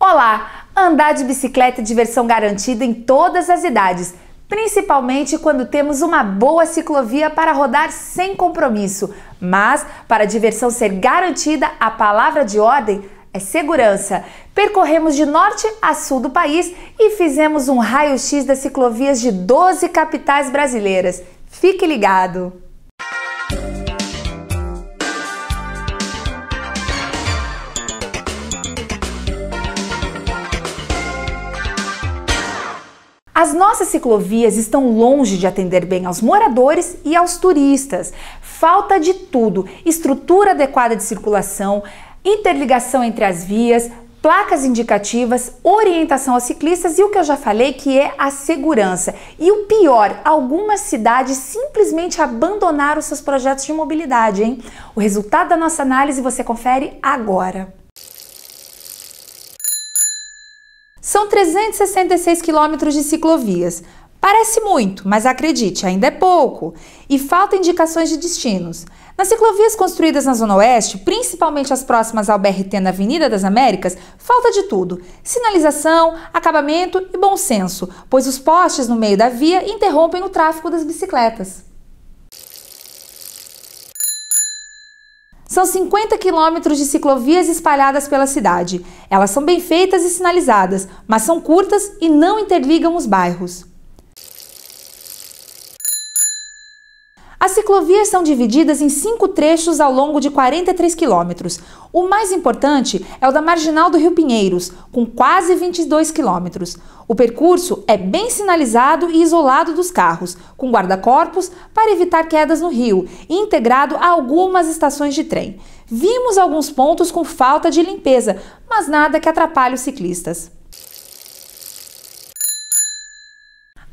Olá! Andar de bicicleta é diversão garantida em todas as idades, principalmente quando temos uma boa ciclovia para rodar sem compromisso. Mas, para a diversão ser garantida, a palavra de ordem é segurança. Percorremos de norte a sul do país e fizemos um raio-x das ciclovias de 12 capitais brasileiras. Fique ligado! As nossas ciclovias estão longe de atender bem aos moradores e aos turistas. Falta de tudo: estrutura adequada de circulação, interligação entre as vias, placas indicativas, orientação aos ciclistas e o que eu já falei que é a segurança. E o pior, algumas cidades simplesmente abandonaram seus projetos de mobilidade, hein? O resultado da nossa análise você confere agora. São 366 quilômetros de ciclovias. Parece muito, mas acredite, ainda é pouco. E faltam indicações de destinos. Nas ciclovias construídas na Zona Oeste, principalmente as próximas ao BRT na Avenida das Américas, falta de tudo: sinalização, acabamento e bom senso, pois os postes no meio da via interrompem o tráfego das bicicletas. São 50 quilômetros de ciclovias espalhadas pela cidade. Elas são bem feitas e sinalizadas, mas são curtas e não interligam os bairros. As ciclovias são divididas em cinco trechos ao longo de 43 quilômetros. O mais importante é o da Marginal do Rio Pinheiros, com quase 22 quilômetros. O percurso é bem sinalizado e isolado dos carros, com guarda-corpos para evitar quedas no rio e integrado a algumas estações de trem. Vimos alguns pontos com falta de limpeza, mas nada que atrapalhe os ciclistas.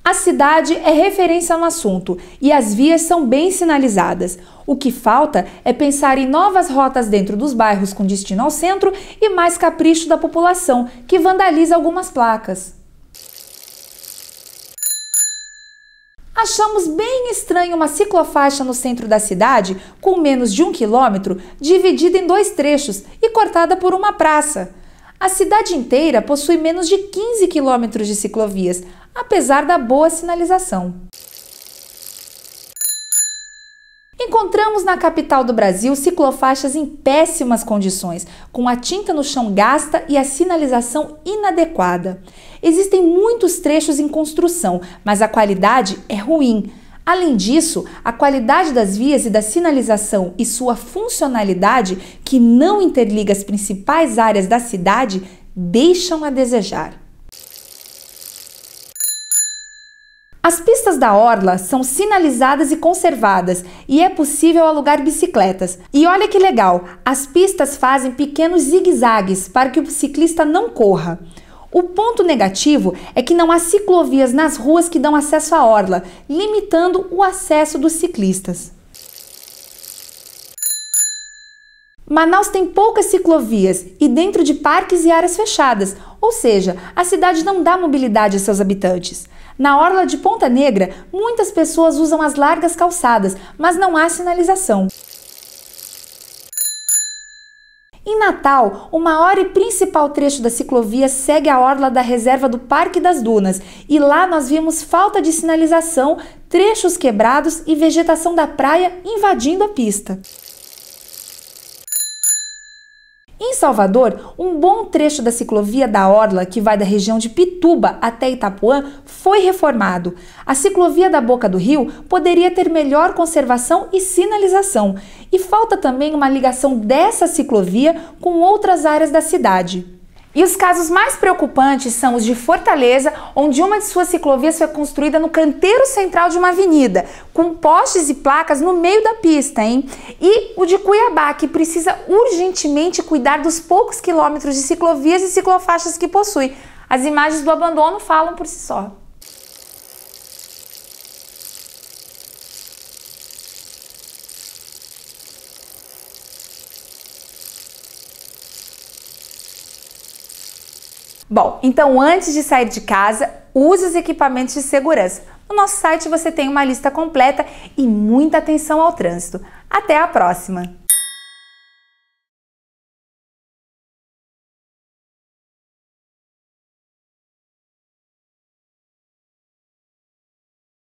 A cidade é referência no assunto e as vias são bem sinalizadas. O que falta é pensar em novas rotas dentro dos bairros com destino ao centro e mais capricho da população, que vandaliza algumas placas. Achamos bem estranho uma ciclofaixa no centro da cidade, com menos de um quilômetro, dividida em dois trechos e cortada por uma praça. A cidade inteira possui menos de 15 quilômetros de ciclovias, apesar da boa sinalização. Encontramos na capital do Brasil ciclofaixas em péssimas condições, com a tinta no chão gasta e a sinalização inadequada. Existem muitos trechos em construção, mas a qualidade é ruim. Além disso, a qualidade das vias e da sinalização e sua funcionalidade, que não interliga as principais áreas da cidade, deixam a desejar. As pistas da orla são sinalizadas e conservadas e é possível alugar bicicletas. E olha que legal, as pistas fazem pequenos zigue-zagues para que o ciclista não corra. O ponto negativo é que não há ciclovias nas ruas que dão acesso à orla, limitando o acesso dos ciclistas. Manaus tem poucas ciclovias e dentro de parques e áreas fechadas, ou seja, a cidade não dá mobilidade a seus habitantes. Na orla de Ponta Negra, muitas pessoas usam as largas calçadas, mas não há sinalização. Em Natal, o maior e principal trecho da ciclovia segue a orla da reserva do Parque das Dunas, e lá nós vimos falta de sinalização, trechos quebrados e vegetação da praia invadindo a pista. Em Salvador, um bom trecho da ciclovia da Orla, que vai da região de Pituba até Itapuã, foi reformado. A ciclovia da Boca do Rio poderia ter melhor conservação e sinalização, e falta também uma ligação dessa ciclovia com outras áreas da cidade. E os casos mais preocupantes são os de Fortaleza, onde uma de suas ciclovias foi construída no canteiro central de uma avenida, com postes e placas no meio da pista, hein? E o de Cuiabá, que precisa urgentemente cuidar dos poucos quilômetros de ciclovias e ciclofaixas que possui. As imagens do abandono falam por si só. Bom, então antes de sair de casa, use os equipamentos de segurança. No nosso site você tem uma lista completa e muita atenção ao trânsito. Até a próxima!